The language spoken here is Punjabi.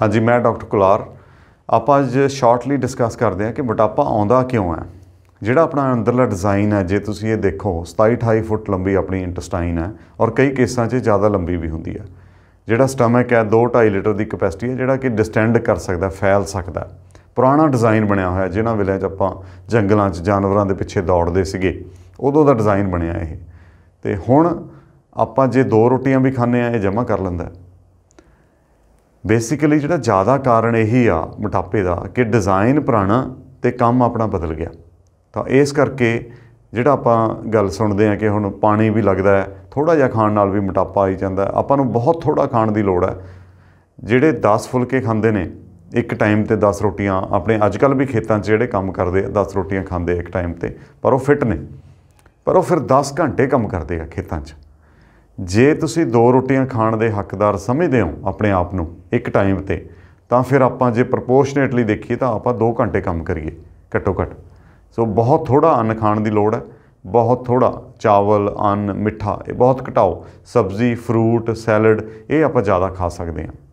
ਹਾਂਜੀ ਮੈਂ ਡਾਕਟਰ ਕੁਲਾਰ ਆਪਾਂ ਅੱਜ ਸ਼ਾਰਟਲੀ ਡਿਸਕਸ ਕਰਦੇ ਹਾਂ ਕਿ ਮੋਟਾਪਾ ਆਉਂਦਾ ਕਿਉਂ ਹੈ ਜਿਹੜਾ ਆਪਣਾ ਅੰਦਰਲਾ ਡਿਜ਼ਾਈਨ ਹੈ ਜੇ ਤੁਸੀਂ ਇਹ ਦੇਖੋ 27 28 ਫੁੱਟ ਲੰਬੀ ਆਪਣੀ ਇੰਟਸਟਾਈਨ ਹੈ ਔਰ ਕਈ ਕੇਸਾਂ 'ਚ ਜ਼ਿਆਦਾ ਲੰਬੀ ਵੀ ਹੁੰਦੀ ਹੈ ਜਿਹੜਾ ਸਟਮਕ ਹੈ 2 2.5 ਲੀਟਰ ਦੀ ਕਪੈਸਿਟੀ ਹੈ ਜਿਹੜਾ ਕਿ ਡਿਸਟੈਂਡ ਕਰ ਸਕਦਾ ਫੈਲ ਸਕਦਾ ਪੁਰਾਣਾ ਡਿਜ਼ਾਈਨ ਬਣਿਆ ਹੋਇਆ ਜਿਨ੍ਹਾਂ ਵੇਲੇ ਆਪਾਂ ਜੰਗਲਾਂ 'ਚ ਜਾਨਵਰਾਂ ਦੇ ਪਿੱਛੇ ਦੌੜਦੇ ਸੀਗੇ ਉਦੋਂ ਦਾ ਡਿਜ਼ਾਈਨ ਬਣਿਆ ਇਹ ਤੇ ਹੁਣ ਆਪਾਂ ਜੇ ਦੋ ਰੋਟੀਆਂ ਵੀ ਖਾਂਦੇ ਆ ਇਹ ਜਮਾ ਕਰ ਲੈਂਦਾ ਬੇਸਿਕਲੀ ਜਿਹੜਾ ਜ਼ਿਆਦਾ ਕਾਰਨ ਇਹੀ ਆ ਮੋਟਾਪੇ ਦਾ ਕਿ ਡਿਜ਼ਾਈਨ ਪੁਰਾਣਾ ਤੇ ਕੰਮ ਆਪਣਾ ਬਦਲ ਗਿਆ ਤਾਂ ਇਸ ਕਰਕੇ ਜਿਹੜਾ ਆਪਾਂ ਗੱਲ ਸੁਣਦੇ ਆ ਕਿ ਹੁਣ ਪਾਣੀ ਵੀ ਲੱਗਦਾ ਹੈ ਥੋੜਾ ਜਿਹਾ ਖਾਣ ਨਾਲ ਵੀ ਮੋਟਾਪਾ ਆਈ ਜਾਂਦਾ ਆਪਾਂ ਨੂੰ ਬਹੁਤ ਥੋੜਾ ਖਾਣ ਦੀ ਲੋੜ ਹੈ ਜਿਹੜੇ 10 ਫੁਲਕੇ ਖਾਂਦੇ ਨੇ ਇੱਕ ਟਾਈਮ ਤੇ 10 ਰੋਟੀਆਂ ਆਪਣੇ ਅੱਜ ਕੱਲ ਵੀ ਖੇਤਾਂ 'ਚ ਜਿਹੜੇ ਕੰਮ ਕਰਦੇ 10 ਰੋਟੀਆਂ ਖਾਂਦੇ ਇੱਕ ਟਾਈਮ ਤੇ ਪਰ ਉਹ ਫਿੱਟ ਨੇ ਪਰ ਉਹ ਫਿਰ 10 ਘੰਟੇ ਕੰਮ ਕਰਦੇ ਆ ਖੇਤਾਂ 'ਚ ਜੇ ਤੁਸੀਂ ਦੋ ਰੋਟੀਆਂ ਖਾਣ ਦੇ ਹੱਕਦਾਰ ਸਮਝਦੇ ਹੋ ਆਪਣੇ ਆਪ ਨੂੰ ਇੱਕ ਟਾਈਮ ਤੇ ਤਾਂ ਫਿਰ ਆਪਾਂ ਜੇ ਪ੍ਰੋਪੋਰਸ਼ਨੇਟਲੀ ਦੇਖੀਏ ਤਾਂ ਆਪਾਂ 2 ਘੰਟੇ ਕੰਮ ਕਰੀਏ ਘੱਟੋ ਘੱਟ ਸੋ ਬਹੁਤ ਥੋੜਾ ਅੰਨ ਖਾਣ ਦੀ ਲੋੜ ਹੈ ਬਹੁਤ ਥੋੜਾ ਚਾਵਲ ਅੰਨ ਮਿੱਠਾ ਇਹ ਬਹੁਤ ਘਟਾਓ ਸਬਜ਼ੀ ਫਰੂਟ ਸੈਲਡ ਇਹ ਆਪਾਂ ਜ਼ਿਆਦਾ ਖਾ ਸਕਦੇ ਹਾਂ